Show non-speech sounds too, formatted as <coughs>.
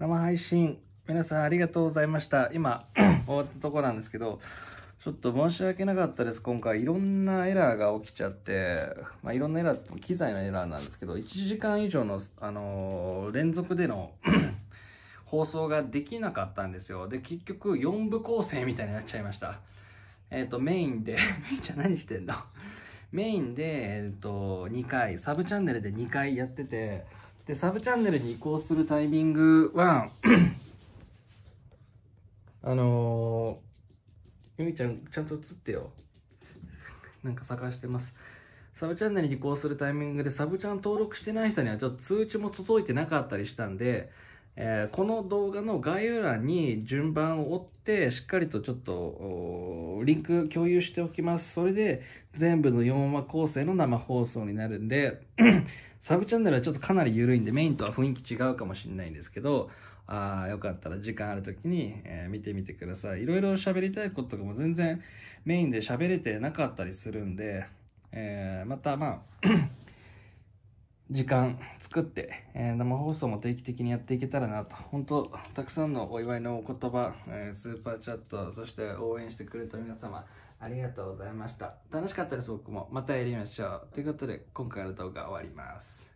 生配信、皆さんありがとうございました。今、<clears throat> 終わったとこなんですけど、ちょっと申し訳なかったです。今回いろんなエラーが起きちゃって、まあ、いろんなエラーって言っても機材のエラーなんですけど、1時間以上の、あのー、連続での <clears throat> 放送ができなかったんですよ。で、結局4部構成みたいになっちゃいました。えっ、ー、と、メインで <laughs> メインじゃ何してんのメインで、えっ、ー、と、2回、サブチャンネルで2回やってて、でサブチャンネルに移行するタイミングは <clears throat> あのー、ゆみちゃんちゃんと映ってよなんか探してますサブチャンネルに移行するタイミングでサブチャン登録してない人にはちょっと通知も届いてなかったりしたんでえー、この動画の概要欄に順番を追ってしっかりとちょっとリンク共有しておきますそれで全部の4話構成の生放送になるんで <coughs> サブチャンネルはちょっとかなり緩いんでメインとは雰囲気違うかもしれないんですけどあよかったら時間ある時に、えー、見てみてくださいいろいろ喋りたいこととかも全然メインで喋れてなかったりするんで、えー、またまあ <coughs> 時間作って、えー、生放送も定期的にやっていけたらなと本当たくさんのお祝いのお言葉、えー、スーパーチャットそして応援してくれた皆様ありがとうございました楽しかったです僕もまたやりましょうということで今回の動画終わります